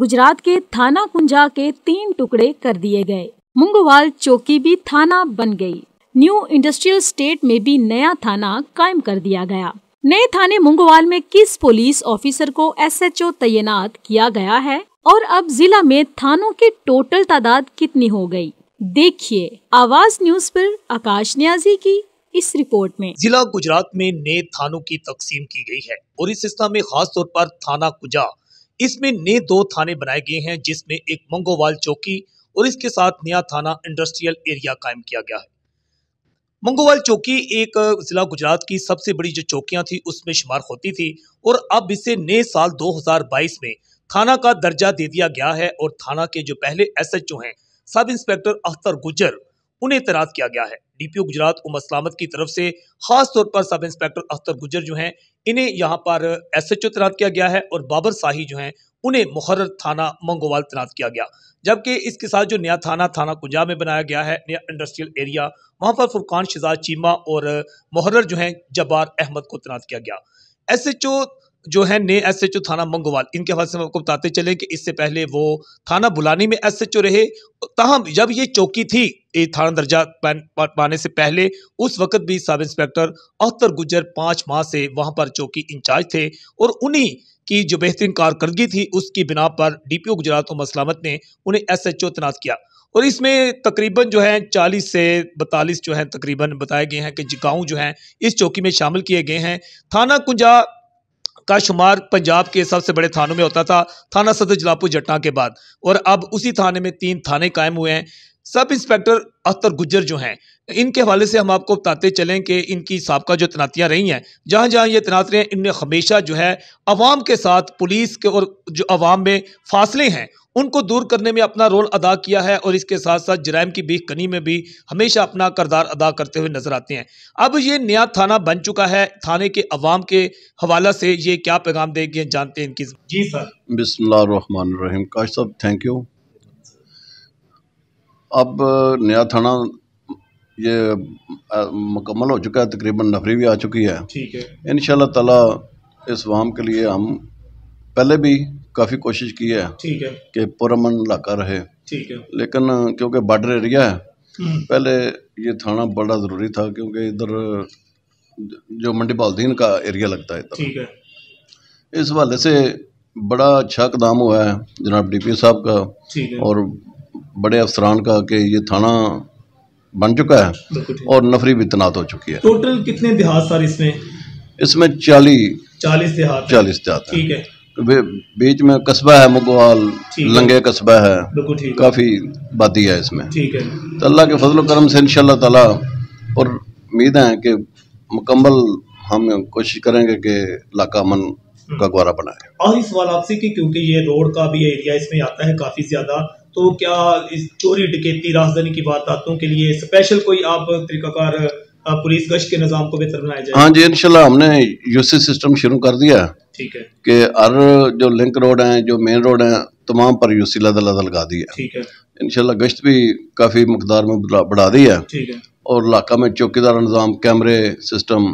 गुजरात के थाना कुंजा के तीन टुकड़े कर दिए गए मुंगवाल चौकी भी थाना बन गई न्यू इंडस्ट्रियल स्टेट में भी नया थाना कायम कर दिया गया नए थाने मुंगवाल में किस पुलिस ऑफिसर को एसएचओ तैनात किया गया है और अब जिला में थानों की टोटल तादाद कितनी हो गई? देखिए आवाज न्यूज पर आकाश न्याजी की इस रिपोर्ट में जिला गुजरात में नए थानों की तकसीम की गई है और इस सिलसिला में खास तौर पर थाना कुजा इसमें नए दो थाने बनाए गए हैं जिसमें एक मंगोवाल चौकी और इसके साथ नया थाना इंडस्ट्रियल एरिया कायम किया गया है मंगोवाल चौकी एक जिला गुजरात की सबसे बड़ी जो चौकियां थी उसमें शुमार होती थी और अब इसे नए साल 2022 में थाना का दर्जा दे दिया गया है और थाना के जो पहले एसएचओ हैं सब इंस्पेक्टर अख्तर गुजर उन्हें तैनात किया गया है डीपीओ गुजरात उमर सलामत की तरफ से खास तौर पर सब इंस्पेक्टर अख्तर गुजर जो हैं इन्हें यहाँ पर एस एच ओ तैनात किया गया है और बाबर शाही जो हैं उन्हें मुहर्र थाना मंगोवाल तैनात किया गया जबकि इसके साथ जो नया थाना थाना कुंजा में बनाया गया है नया इंडस्ट्रियल एरिया वहाँ पर फुरकान शिजाज चीमा और मुहर्र जो हैं जब्बार अहमद को तैनात किया गया एस एच ओ जो है नए एस एच ओ थाना मंगवाल इनके हवाले से मैं आपको बताते चले कि इससे पहले वो थाना बुलानी में एस एच ओ रहे तहम जब ये चौकी थी ये थाना दर्जा पाने से पहले उस वक्त भी सब इंस्पेक्टर अख्तर गुजर पाँच माह से वहाँ पर चौकी इंचार्ज थे और उन्हीं की जो बेहतरीन कारकर्दगी थी उसकी बिना पर डी पी ओ गुजरात मसलामत ने उन्हें एस एच ओ तैनात किया और इसमें तकरीबन जो है चालीस से बतालीस जो है तकरीबन बताए गए हैं कि गाँव जो हैं इस चौकी में शामिल किए गए हैं थाना कुंजा का शुमार पंजाब के सबसे बड़े थानों में होता था थाना सदर जलापुर जटना के बाद और अब उसी थाने में तीन थाने कायम हुए हैं सब इंस्पेक्टर अख्तर गुजर जो हैं इनके हवाले से हम आपको बताते चलें कि इनकी सबका जो तैनातियाँ रही हैं जहाँ जहाँ ये तैनात रहे हैं इनमें हमेशा जो है अवाम के साथ पुलिस के और जो अवाम में फासले हैं उनको दूर करने में अपना रोल अदा किया है और इसके साथ साथ जराइम की बीख कनी में भी हमेशा अपना करदार अदा करते हुए नजर आते हैं अब ये नया थाना बन चुका है थाने के अवाम के हवाला से ये क्या पैगाम देंगे जानते हैं इनकी जी सर बिस्मिल्लाह रहमान रहीम काश साहब थैंक यू अब नया थाना ये मुकम्मल हो चुका है तकरीबन नफरी भी आ चुकी है ठीक है इन ताला इस वाम के लिए हम पहले भी काफ़ी कोशिश की है कि पुरमन इलाका रहे है लेकिन क्योंकि बॉर्डर एरिया है हम्म। पहले ये थाना बड़ा ज़रूरी था क्योंकि इधर जो मंडी बालदीन का एरिया लगता है इधर ठीक है इस हवाले से बड़ा अच्छा कदम हुआ है जनाब डी पी साहब का और बड़े अफसरान का कि ये थाना बन चुका है और नफरी भी तनात हो चुकी है टोटल कितने देहात सर इसमें इसमें चालीस चालीस देहात चालीस देहात ठीक है तो बीच में कस्बा है मुगवाल लंगे कस्बा है काफ़ी बाती है इसमें तो अल्लाह के फजल करम से इन ताला और उम्मीद है कि मुकम्मल हम कोशिश करेंगे कि इलाका अमन का हम्म। गौरा बनाए और इस सवाल आपसे कि क्योंकि ये रोड का भी एरिया इसमें आता है काफ़ी ज़्यादा तो क्या इस चोरी डकैती राजधानी की वारदातों के लिए स्पेशल कोई आप तरीकाकार पुलिस गश्त के निज़ाम को बेहतर बनाया जाए हाँ जी इनशाला हमने यूसी सिस्टम शुरू कर दिया ठीक है कि हर जो लिंक रोड है जो मेन रोड है तमाम पर यूसी लदा लदा लगा दी है इनशाला गश्त भी काफ़ी मकदार में बढ़ा दी है और इलाका में चौकीदार निज़ाम कैमरे सिस्टम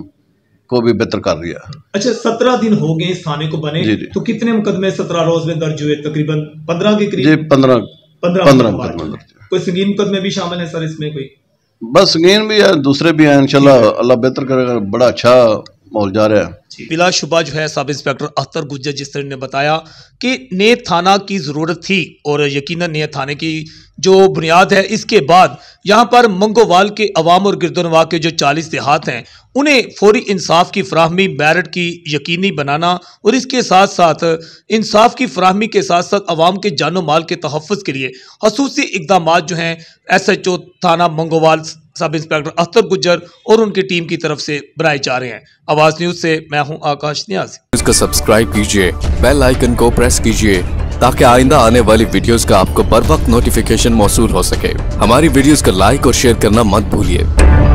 को भी बेहतर कर दिया अच्छा सत्रह दिन हो गए इस थाने को बने जी जी। तो कितने मुकदमे सत्रह रोज में दर्ज हुए तकरीबन पंद्रह के करीब जी पंद्रह पंद्रह मुकदमा कोई संगीन मुकदमे भी शामिल है सर इसमें कोई बस संगीन भी है दूसरे भी है इनशाला अल्लाह बेहतर करेगा बड़ा अच्छा माहौल जा रहा है बिला शुबा जो है सब इंस्पेक्टर अख्तर गुजर जिस तरह ने बताया कि नए थाना की ज़रूरत थी और यकीनन नए थाने की जो बुनियाद है इसके बाद यहाँ पर मंगोवाल के अवाम और गिरदनवा के जो चालीस देहात हैं उन्हें फौरी इंसाफ की फ्राहमी बैरट की यकीनी बनाना और इसके साथ साथ इंसाफ की फ्राहमी के साथ साथ अवाम के जानो माल के तहफ़ के लिए खसूस इकदाम जो हैं एस एच ओ थाना मंगोवाल सब इंस्पेक्टर अख्तर गुजर और उनकी टीम की तरफ से बनाए जा रहे हैं आवाज़ न्यूज़ से मैं हूँ आकाश न्याज इसको सब्सक्राइब कीजिए बेल आइकन को प्रेस कीजिए ताकि आइंदा आने वाली वीडियोस का आपको बर वक्त नोटिफिकेशन मौसू हो सके हमारी वीडियोस को लाइक और शेयर करना मत भूलिए